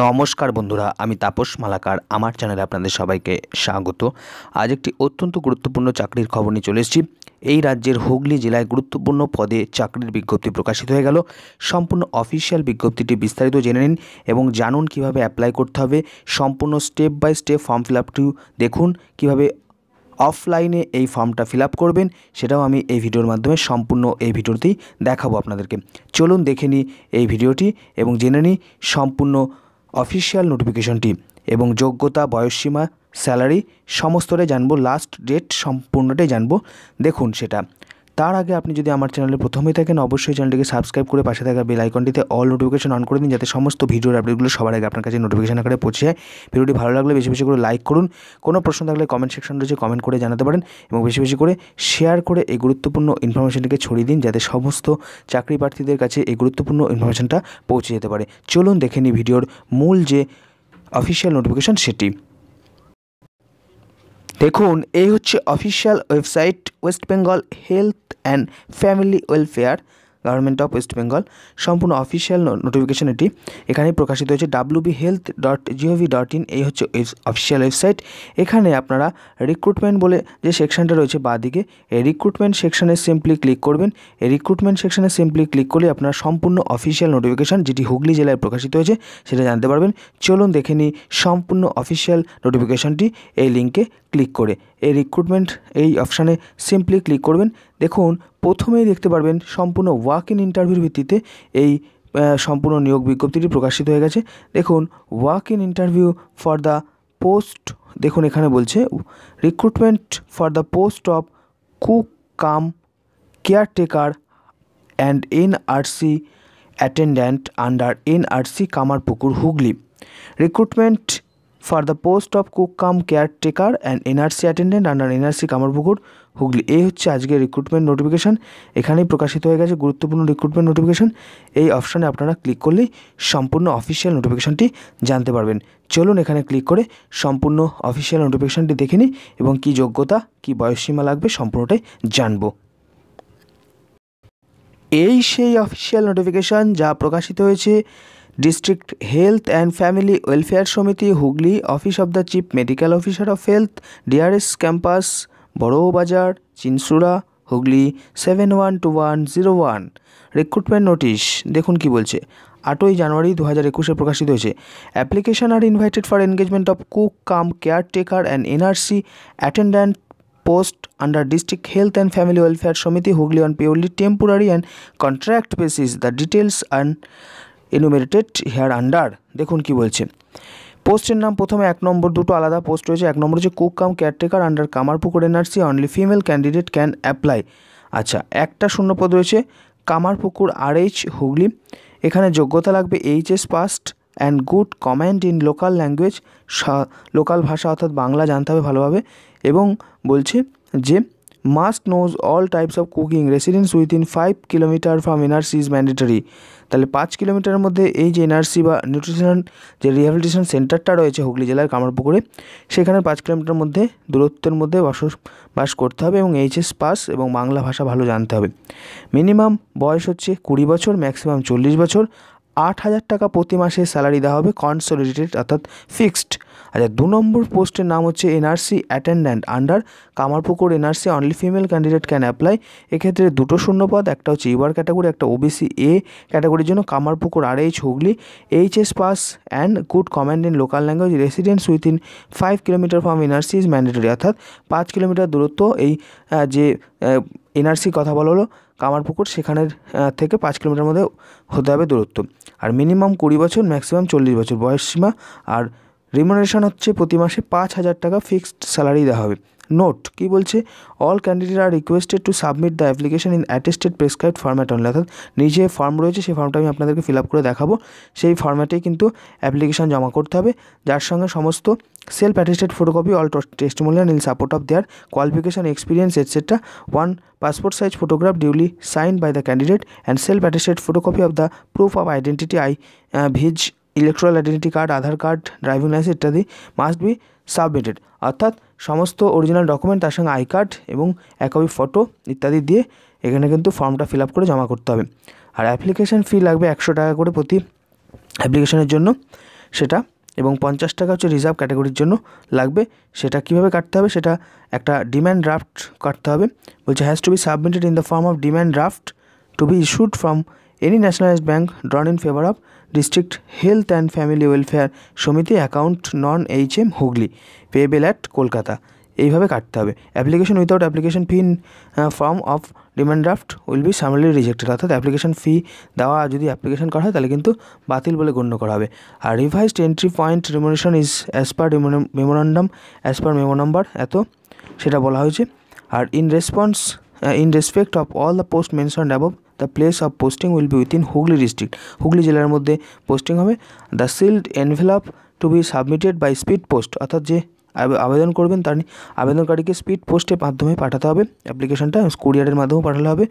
নমস্কার বন্ধুরা আমি তাপস মালাকার আমার চ্যানেলে আপনাদের সবাইকে স্বাগত আজ একটি অত্যন্ত গুরুত্বপূর্ণ চাকরির খবর নিয়ে চলে এসেছি এই রাজ্যের হুগলি জেলায় গুরুত্বপূর্ণ পদে চাকরির বিজ্ঞপ্তি প্রকাশিত হয়ে গেল সম্পূর্ণ অফিসিয়াল বিজ্ঞপ্তিটি বিস্তারিত জেনে নিন এবং জানুন কিভাবে অ্যাপ্লাই করতে হবে সম্পূর্ণ step by step form fill আপটি দেখুন কিভাবে অফলাইনে এই ফর্মটা ফিল করবেন সেটাও আমি এই ভিডিওর মাধ্যমে সম্পূর্ণ এই ভিডিওতেই দেখাবো আপনাদেরকে চলুন দেখে নিই এই ভিডিওটি এবং জেনে নিই সম্পূর্ণ অফিসিয়াল নোটিফিকেশনটি এবং যোগ্যতা বয়সসীমা স্যালারি সমস্তটাই জানবো লাস্ট ডেট সম্পূর্ণটাই জানবো দেখুন সেটা তার আগে আপনি যদি আমার চ্যানেলে প্রথমেই থাকেন অবশ্যই চ্যানেলটিকে সাবস্ক্রাইব করে পাশে থাকা বেল আইকনটিতে অল নোটিফিকেশন অন করে দিন যাতে সমস্ত ভিডিওর আপডেটগুলো সবার আগে আপনার কাছে নোটিফিকেশন আকারে পৌঁছে যায় ভিডিওটি ভালো লাগলে বেশি বেশি করে লাইক করুন কোনো প্রশ্ন থাকলে কমেন্ট সেকশন রয়েছে কমেন্ট করে জানাতে পারেন এবং বেশি বেশি করে শেয়ার করে এই গুরুত্বপূর্ণ ইনফরমেশনটিকে ছড়িয়ে দিন যাতে সমস্ত চাকরি প্রার্থীদের কাছে এই গুরুত্বপূর্ণ ইনফরমেশনটা পৌঁছে যেতে পারে চলুন দেখে নিই ভিডিওর মূল যে অফিসিয়াল নোটিফিকেশন সেটি দেখুন এই হচ্ছে official website West Bengal health and family welfare government of West Bengal সম্পূর্ণ অফিসিয়াল নোটিফিকেশন এটি এখানে প্রকাশিত হয়েছে B health dot GOV dot in এই হচ্ছে অফিসিয়াল ওয়েবসাইট এখানে আপনারা রিক্রুটমেন্ট বলে যে সেকশনটা রয়েছে দিকে এই রিক্রুটমেন্ট সেকশনে সিম্পলি ক্লিক করবেন এই রিক্রুটমেন্ট সেকশনে সিম্পলি ক্লিক করলে আপনারা সম্পূর্ণ অফিসিয়াল নোটিফিকেশন যেটি হুগলি জেলায় প্রকাশিত হয়েছে সেটা জানতে পারবেন চলুন দেখে নিই সম্পূর্ণ অফিসিয়াল নোটিফিকেশনটি এই লিঙ্কে ক্লিক করে এই রিক্রুটমেন্ট এই অপশানে সিম্পলি ক্লিক করবেন দেখুন প্রথমেই দেখতে পারবেন সম্পূর্ণ ওয়াক ইন ইন্টারভিউর ভিত্তিতে এই সম্পূর্ণ নিয়োগ বিজ্ঞপ্তিটি প্রকাশিত হয়ে গেছে দেখুন walk in interview for the post দেখুন এখানে বলছে recruitment for the post of cook cum caretaker and NRC attendant under NRC Kamarpukur Hooghly recruitment for the post of cook cum caretaker and NRC attendant under NRC Kamarpukur Hooghly এই হচ্ছে আজকের recruitment notification এখানেই প্রকাশিত হয়ে গেছে গুরুত্বপূর্ণ রিক্রুটমেন্ট নোটিফিকেশান এই অপশানে আপনারা ক্লিক করলেই সম্পূর্ণ অফিসিয়াল নোটিফিকেশানটি জানতে পারবেন চলুন এখানে ক্লিক করে সম্পূর্ণ অফিসিয়াল নোটিফিকেশানটি দেখে নিই এবং কী যোগ্যতা কী বয়সসীমা লাগবে সম্পূর্ণটাই জানবো এই সেই অফিসিয়াল নোটিফিকেশান যা প্রকাশিত হয়েছে district health and family welfare samiti Hooghly office of the chief medical officer of health DRS campus Barabazar Chinsurah Hooghly seven one two one zero one recruitment notice দেখুন কি বলছে আটই জানুয়ারি দু হাজার একুশে প্রকাশিত হয়েছে application are invited for engagement of cook cum caretaker and NRC attendant post under district health and family welfare samiti Hooghly on purely temporary and contract basis the details and enumerated here under দেখুন কি বলছে পোস্টের নাম প্রথমে এক নম্বর দুটো আলাদা post রয়েছে এক নম্বর হচ্ছে cook cum caretaker under Kamarpukur NRC only female candidate can apply আচ্ছা একটা শূন্য পদ রয়েছে কামারপুকুর আরএইচ হুগলি এখানে যোগ্যতা লাগবে HS passed and good comment in local language local ভাষা অর্থাৎ বাংলা জানতে হবে ভালোভাবে এবং বলছে যে must knows all types of cooking residence within five kilometre from NRC is mandatory তাহলে পাঁচ কিলোমিটারের মধ্যে এই যে এনআরসি বা নিউট্রিশন যে রিহ্যাবিলিটেশন সেন্টারটা রয়েছে হুগলি জেলার কামারপুকুরে সেখানে পাঁচ কিলোমিটার মধ্যে দূরত্বের মধ্যে বাস বাস করতে হবে এবং এইচএস পাস এবং বাংলা ভাষা ভালো জানতে হবে মিনিমাম বয়স হচ্ছে কুড়ি বছর ম্যাক্সিমাম চল্লিশ বছর আট হাজার টাকা প্রতি মাসে স্যালারি দেওয়া হবে কনসোলিডেটেড অর্থাৎ ফিক্সড আচ্ছা দু নম্বর পোস্টের নাম হচ্ছে NRC attendant under Kamarpukur NRC only female candidate can apply এক্ষেত্রে দুটো শূন্যপদ একটা হচ্ছে ইউআর ক্যাটাগরি একটা ওবিসি এ ক্যাটাগরির জন্য Kamarpukur R H Hooghly HS pass and good command in local language residence within five kilometre from NRC is mandatory অর্থাৎ পাঁচ কিলোমিটার দূরত্ব এই যে এনআরসি কথা বলা হলো কামারপুকুর সেখানের থেকে পাঁচ কিলোমিটার মধ্যে হতে হবে দূরত্ব আর মিনিমাম কুড়ি বছর ম্যাক্সিমাম চল্লিশ বছর বয়স সীমা আর রিমোনারেশন হচ্ছে প্রতি মাসে পাঁচ হাজার টাকা ফিক্সড স্যালারি দেওয়া হবে নোট কি বলছে all candidate are requested to submit the application in attested prescribe format only অর্থাৎ নিজে ফর্ম রয়েছে সেই ফর্মটা আমি আপনাদেরকে ফিল আপ করে দেখাবো সেই ফর্ম্যাটেই কিন্তু অ্যাপ্লিকেশন জমা করতে হবে যার সঙ্গে সমস্ত self attested photocopy all testimonial in support of their qualification experience etcetera one passport size photograph duly sign by the candidate and self attested photocopy of the proof of identity I viz electoral identity card Aadhaar card driving licence ইত্যাদি must be submitted অর্থাৎ সমস্ত original document তার সঙ্গে I card এবং এক copy photo ইত্যাদি দিয়ে এখানে কিন্তু ফর্মটা ফিল আপ করে জমা করতে হবে আর অ্যাপ্লিকেশান ফি লাগবে একশো টাকা করে প্রতি অ্যাপ্লিকেশনের জন্য সেটা এবং পঞ্চাশ টাকা হচ্ছে রিজার্ভ ক্যাটাগরির জন্য লাগবে সেটা কিভাবে কাটতে হবে সেটা একটা ডিম্যান্ড ড্রাফট কাটতে হবে বলছে has to be submitted in the form of demand draft to be issued from any nationalise bank drawn in favour of district health and family welfare samiti account non H M Hooghly payable at Kolkata এইভাবে কাটতে হবে application without application fee in form of demand draft will be summarily rejected অর্থাৎ application fee দেওয়া যদি application করা হয় তাহলে কিন্তু বাতিল বলে গণ্য করা হবে আর revised entry point remuneration is as per memorandum as per memo number এত সেটা বলা হয়েছে আর in response in respect of all the post mentioned above the place of posting will be within Hooghly district Hooghly জেলার মধ্যে পোস্টিং হবে the sealed envelope to be submitted by speed post অর্থাৎ যে আবেদন করবেন তার আবেদনকারীকে স্পিড পোস্টের মাধ্যমে পাঠাতে হবে অ্যাপ্লিকেশনটা কুরিয়ারের মাধ্যমে পাঠানো হবে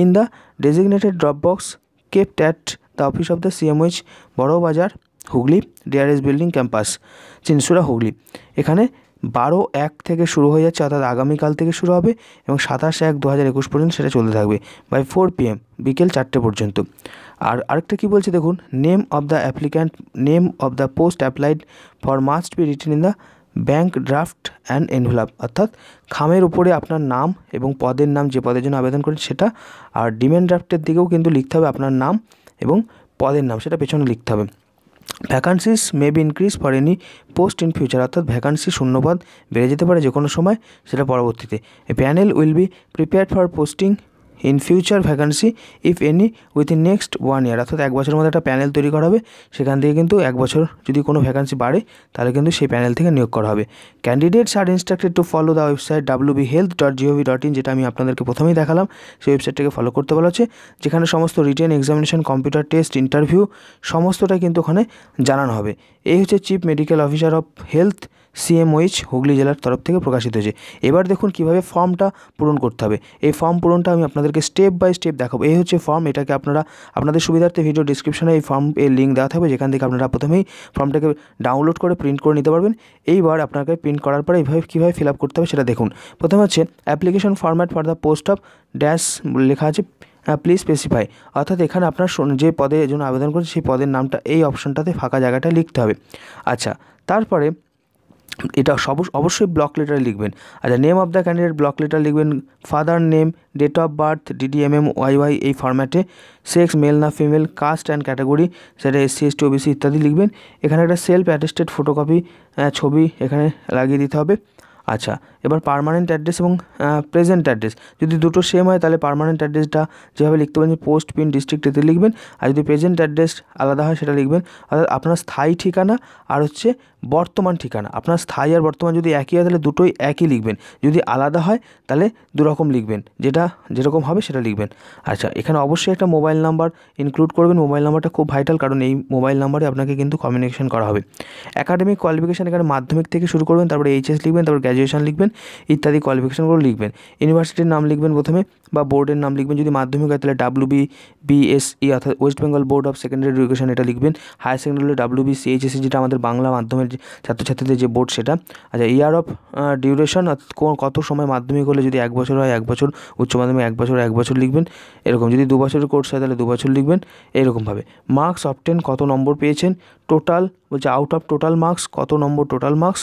in the designated drop box kept at the office of the CMOH Barabazar Hooghly DRS building campus Chinsurah Hooghly এখানে বারো এক থেকে শুরু হয়ে যাচ্ছে অর্থাৎ আগামীকাল থেকে শুরু হবে এবং সাতাশ এক দু হাজার একুশ পর্যন্ত সেটা চলতে থাকবে বাই ফোর পি এম বিকেল চারটে পর্যন্ত আর আরেকটা কী বলছে দেখুন name of the applicant name of the post applied for must be written in the bank draft and envelope অর্থাৎ খামের উপরে আপনার নাম এবং পদের নাম যে পদের জন্য আবেদন করেন সেটা আর ডিম্যান্ড ড্রাফটের দিকেও কিন্তু লিখতে হবে আপনার নাম এবং পদের নাম সেটা পেছনে লিখতে হবে vacancies may be increase for any post in future অর্থাৎ ভ্যাকান্সি শূন্যপদ বেড়ে যেতে পারে যে কোনো সময় সেটা পরবর্তীতে panel will be prepared for posting in future vacancy if any within next one year অর্থাৎ এক বছরের মধ্যে একটা প্যানেল তৈরি করা হবে সেখান থেকে কিন্তু এক বছর যদি কোনো ভ্যাকান্সি বাড়ে তাহলে কিন্তু সেই প্যানেল থেকে নিয়োগ করা হবে candidates are instructed to follow the website W B health dot GOV dot in যেটা আমি আপনাদেরকে প্রথমেই দেখালাম সেই ওয়েবসাইটটাকে ফলো করতে বলা হচ্ছে যেখানে সমস্ত written examination computer test interview সমস্তটা কিন্তু ওখানে জানানো হবে এই হচ্ছে chief medical officer of health CMOH Hooghly জেলার তরফ থেকে প্রকাশিত হয়েছে এবার দেখুন কিভাবে ফর্মটা পূরণ করতে হবে এই ফর্ম পূরণটা আমি আপনাদেরকে স্টেপ বাই স্টেপ দেখাবো এই হচ্ছে ফর্ম এটাকে আপনারা আপনাদের সুবিধার্থে ভিডিও ডিসক্রিপশনে এই ফর্ম এর লিঙ্ক দেওয়া থাকবে যেখান থেকে আপনারা প্রথমেই ফর্মটাকে ডাউনলোড করে প্রিন্ট করে নিতে পারবেন এইবার আপনাকে প্রিন্ট করার পরে এইভাবে কীভাবে ফিল আপ করতে হবে সেটা দেখুন প্রথমে হচ্ছে application format for the post of dash লেখা আছে প্লিজ স্পেসিফাই অর্থাৎ এখানে আপনার যে পদে জন্য আবেদন করছে সেই পদের নামটা এই অপশনটাতে ফাঁকা জায়গাটা লিখতে হবে আচ্ছা তারপরে এটা সব অবশ্যই ব্লক লেটারে লিখবেন আচ্ছা name of the candidate block letter লিখবেন father name date of birth DDMM Y Y এই ফর্ম্যাটে সেক্স মেল না ফিমেল কাস্ট অ্যান্ড ক্যাটাগরি সেটা এসসি এসটি ওবিসি ইত্যাদি লিখবেন এখানে একটা সেলফ অ্যাটেস্টেড ফটোকপি ছবি এখানে লাগিয়ে দিতে হবে আচ্ছা এবার পারমানেন্ট অ্যাড্রেস এবং প্রেজেন্ট অ্যাড্রেস যদি দুটো সেম হয় তাহলে পারমানেন্ট অ্যাড্রেসটা যেভাবে লিখতে পারেন পোস্ট পিন ডিস্ট্রিক্ট এতে লিখবেন আর যদি প্রেজেন্ট অ্যাড্রেস আলাদা হয় সেটা লিখবেন অর্থাৎ আপনার স্থায়ী ঠিকানা আর হচ্ছে বর্তমান ঠিকানা আপনার স্থায়ী আর বর্তমান যদি একই হয় তাহলে দুটোই একই লিখবেন যদি আলাদা হয় তাহলে দুরকম লিখবেন যেটা যেরকম হবে সেটা লিখবেন আচ্ছা এখানে অবশ্যই একটা মোবাইল নাম্বার ইনক্লুড করবেন মোবাইল নাম্বারটা খুব ভাইটাল কারণ এই মোবাইল নাম্বারে আপনাকে কিন্তু কমিউনিকেশন করা হবে একাডেমিক কোয়ালিফিকেশান এখানে মাধ্যমিক থেকে শুরু করবেন তারপরে এইচএস লিখবেন তারপর গ্র্যাজুয়েশান লিখবেন ইত্যাদি কোয়ালিফিকেশানগুলো লিখবেন ইউনিভার্সিটির নাম লিখবেন প্রথমে বা বোর্ডের নাম লিখবেন যদি মাধ্যমিক হয় তাহলে ডাব্লু বি বিএসই অর্থাৎ West Bengal board of secondary education এটা লিখবেন higher secondary W B CHSE যেটা আমাদের বাংলা মাধ্যমের ছাত্রছাত্রীদের যে বোর্ড সেটা আচ্ছা ইয়ার অফ ডিউরেশন কত সময় মাধ্যমিক হলে যদি এক বছর হয় এক বছর উচ্চ মাধ্যমিক এক বছর এক বছর লিখবেন এরকম যদি দু বছরের কোর্স হয় তাহলে দু বছর লিখবেন এরকমভাবে মার্কস টেন কত নম্বর পেয়েছেন টোটাল বলছে আউট অফ টোটাল মার্কস কত নম্বর টোটাল মার্কস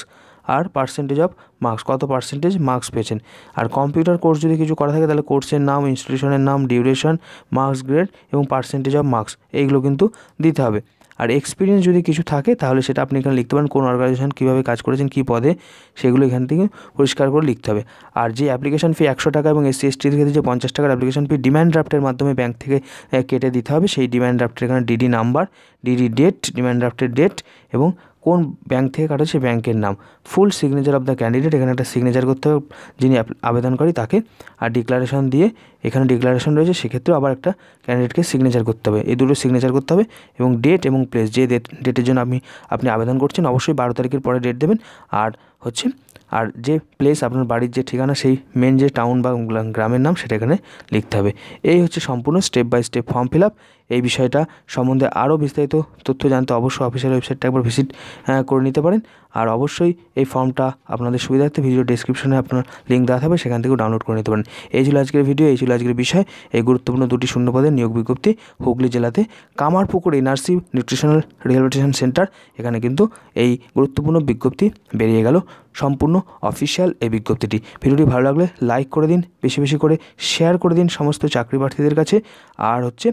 আর পার্সেন্টেজ অফ মার্কস কত পার্সেন্টেজ মার্কস পেয়েছেন আর কম্পিউটার কোর্স যদি কিছু করা থাকে তাহলে কোর্সের নাম ইনস্টিটিউশনের নাম ডিউরেশন মার্কস গ্রেড এবং পার্সেন্টেজ অফ মার্কস এইগুলো কিন্তু দিতে হবে আর এক্সপিরিয়েন্স যদি কিছু থাকে তাহলে সেটা আপনি এখানে লিখতে পারেন কোন অর্গানাইজেশন কীভাবে কাজ করেছেন কী পদে সেগুলো এখান থেকে পরিষ্কার করে লিখতে হবে আর যে অ্যাপ্লিকেশন ফি একশো টাকা এবং এসসি এসটির ক্ষেত্রে যে পঞ্চাশ টাকার অ্যাপ্লিকেশন ফি ডিম্যান্ড ড্রাফটের মাধ্যমে ব্যাংক থেকে কেটে দিতে হবে সেই ডিম্যান্ড ড্রাফটের এখানে DD number DD date demand ড্রাফটের ডেট এবং কোন ব্যাংক থেকে কাটা হচ্ছে ব্যাংকের নাম full signature of the candidate এখানে একটা সিগনেচার করতে হবে যিনি আবেদনকারী তাকে আর ডিক্লারেশন দিয়ে এখানে ডিক্লারেশন রয়েছে সেক্ষেত্রেও আবার একটা ক্যান্ডিডেটকে সিগনেচার করতে হবে এই দুটো সিগনেচার করতে হবে এবং ডেট এবং প্লেস যে ডেট ডেটের জন্য আপনি আপনি আবেদন করছেন অবশ্যই বারো তারিখের পরে ডেট দেবেন আর হচ্ছে আর যে প্লেস আপনার বাড়ির যে ঠিকানা সেই মেন যে টাউন বা গ্রামের নাম সেটা এখানে লিখতে হবে এই হচ্ছে সম্পূর্ণ step by step form fill up এই বিষয়টা সম্বন্ধে আরও বিস্তারিত তথ্য জানতে অবশ্যই অফিসিয়াল ওয়েবসাইটটা একবার ভিজিট করে নিতে পারেন আর অবশ্যই এই ফর্মটা আপনাদের সুবিধার্থে ভিডিও ডিসক্রিপশনে আপনার লিঙ্ক দেওয়া থাকবে সেখান থেকেও ডাউনলোড করে নিতে পারেন এই ছিল আজকের ভিডিও এই ছিল আজকের বিষয় এই গুরুত্বপূর্ণ দুটি শূন্যপদের নিয়োগ বিজ্ঞপ্তি হুগলি জেলাতে Kamarpukur NRC nutritional rehabilitation centre এখানে কিন্তু এই গুরুত্বপূর্ণ বিজ্ঞপ্তি বেরিয়ে গেল সম্পূর্ণ অফিসিয়াল এই বিজ্ঞপ্তিটি ভিডিওটি ভালো লাগলে লাইক করে দিন বেশি বেশি করে শেয়ার করে দিন সমস্ত চাকরি প্রার্থীদের কাছে আর হচ্ছে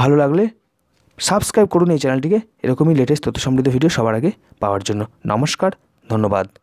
ভালো লাগলে সাবস্ক্রাইব করুন এই চ্যানেলটিকে এরকমই লেটেস্ট তথ্য সমৃদ্ধ ভিডিও সবার আগে পাওয়ার জন্য নমস্কার ধন্যবাদ